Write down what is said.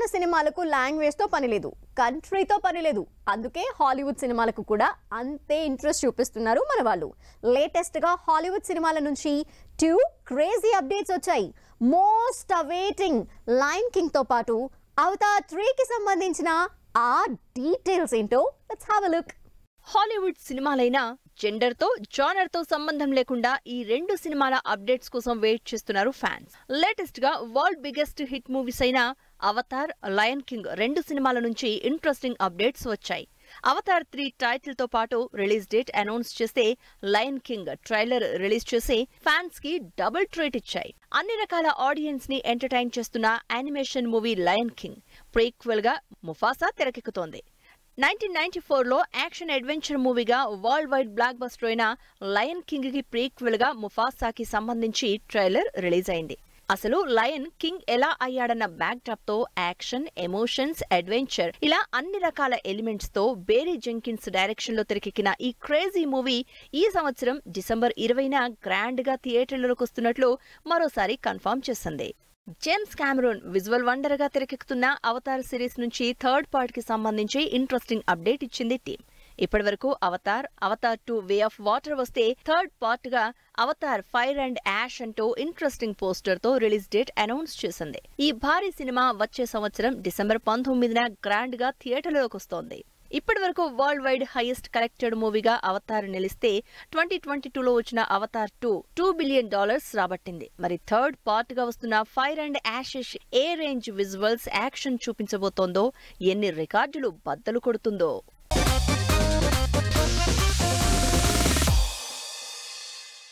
అనుకున్న సినిమాలకు లాంగ్వేజ్తో పనిలేదు కంట్రీతో పనిలేదు అందుకే హాలీవుడ్ సినిమాలకు కూడా అంతే ఇంట్రెస్ట్ చూపిస్తున్నారు మన వాళ్ళు లేటెస్ట్గా హాలీవుడ్ సినిమాల నుంచి ట్యూ క్రేజీ అప్డేట్స్ వచ్చాయి మోస్ట్ అవేటింగ్ లైన్ కింగ్తో పాటు అవతార్ త్రీకి సంబంధించిన ఆ డీటెయిల్స్ ఏంటో let's have a look Hollywood సినిమాలైన జెండర్తో జానర్తో సంబంధం లేకుండా ఈ రెండు సినిమాల అప్డేట్స్ కోసం వెయిట్ చేస్తున్నారు ఫ్యాన్స్ లేటెస్ట్గా వరల్డ్ బిగ్గెస్ట్ హిట్ మూవీస్ అయిన అవతార్ లయన్ కింగ్ రెండు సినిమాల నుంచి ఇంట్రెస్టింగ్ అప్డేట్స్ వచ్చాయి అవతార్ త్రీ టైటిల్ తో పాటు రిలీజ్ డేట్ అనౌన్స్ చేస్తే లయన్ కింగ్ ట్రైలర్ రిలీజ్ చేసి ఫ్యాన్స్ కి డబుల్ ట్రీట్ ఇచ్చాయి అన్ని రకాల ఆడియన్స్ ని ఎంటర్టైన్ చేస్తున్న animation movie Lion King prequel గా ముఫాసా తెరకెక్కుతోంది నైన్టీన్ నైన్టీ ఫోర్లో యాక్షన్ అడ్వెంచర్ మూవీగా వరల్డ్ వైడ్ బ్లాక్ బస్టర్ అయిన లయన్ కింగ్కి ప్రీక్వెల్గా ముఫాసాకి సంబంధించి ట్రైలర్ రిలీజ్ అయింది అసలు లయన్ కింగ్ ఎలా అయ్యాడన్న బ్యాక్ డ్రాప్ తో యాక్షన్ ఎమోషన్స్ అడ్వెంచర్ ఇలా అన్ని రకాల ఎలిమెంట్స్ తో బేరీ జెంకిన్స్ డైరెక్షన్ లో తెరకెక్కిన ఈ క్రేజీ మూవీ ఈ సంవత్సరం డిసెంబర్ ఇరవైన గ్రాండ్ గా థియేటర్లకు వస్తున్నట్లు మరోసారి కన్ఫర్మ్ చేసింది జేమ్స్ క్యామరూన్ విజువల్ వండర్ గా తెరకెక్కుతున్న అవతార్ సిరీస్ నుంచి థర్డ్ పార్ట్ కి సంబంధించి ఇంట్రెస్టింగ్ అప్డేట్ ఇచ్చింది టీమ్ ఇప్పటి వరకు Avatar Avatar two Way of Water వస్తే థర్డ్ పార్ట్ గా అవతార్ ఫైర్ అండ్ యాష్ అంటూ ఇంట్రెస్టింగ్ పోస్టర్ తో రిలీజ్ డేట్ అనౌన్స్ చేసింది ఈ భారీ సినిమా వచ్చే సంవత్సరం డిసెంబర్ పంతొమ్మిదిన గ్రాండ్ గా థియేటర్లోకి వస్తోంది ఇప్పటి వరకు వరల్డ్ వైడ్ హైయెస్ట్ కలెక్టెడ్ మూవీగా అవతార్ నిలిస్తే ట్వంటీ ట్వంటీ టూలో వచ్చిన Avatar two two billion dollars రాబట్టింది మరి థర్డ్ పార్ట్ గా వస్తున్న ఫైర్ అండ్ యాషెస్ ఏ రేంజ్ విజువల్స్ యాక్షన్ చూపించబోతోందో ఎన్ని రికార్డులు బద్దలు కొడుతుందో